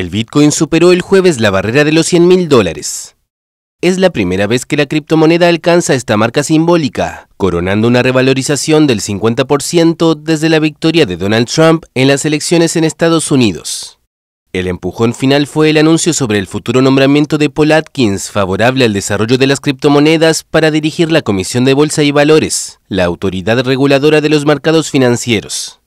El Bitcoin superó el jueves la barrera de los 100.000 mil dólares. Es la primera vez que la criptomoneda alcanza esta marca simbólica, coronando una revalorización del 50% desde la victoria de Donald Trump en las elecciones en Estados Unidos. El empujón final fue el anuncio sobre el futuro nombramiento de Paul Atkins favorable al desarrollo de las criptomonedas para dirigir la Comisión de Bolsa y Valores, la autoridad reguladora de los mercados financieros.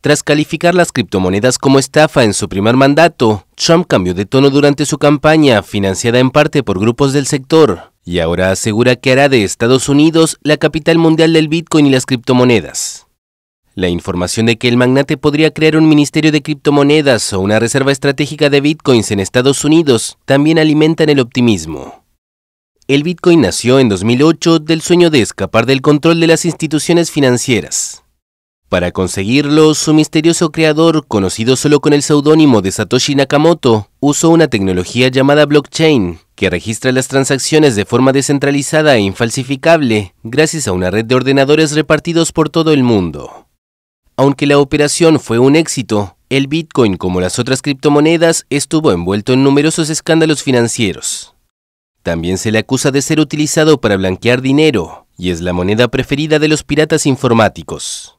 Tras calificar las criptomonedas como estafa en su primer mandato, Trump cambió de tono durante su campaña, financiada en parte por grupos del sector, y ahora asegura que hará de Estados Unidos la capital mundial del Bitcoin y las criptomonedas. La información de que el magnate podría crear un ministerio de criptomonedas o una reserva estratégica de bitcoins en Estados Unidos también alimentan el optimismo. El Bitcoin nació en 2008 del sueño de escapar del control de las instituciones financieras. Para conseguirlo, su misterioso creador, conocido solo con el seudónimo de Satoshi Nakamoto, usó una tecnología llamada blockchain, que registra las transacciones de forma descentralizada e infalsificable, gracias a una red de ordenadores repartidos por todo el mundo. Aunque la operación fue un éxito, el Bitcoin, como las otras criptomonedas, estuvo envuelto en numerosos escándalos financieros. También se le acusa de ser utilizado para blanquear dinero, y es la moneda preferida de los piratas informáticos.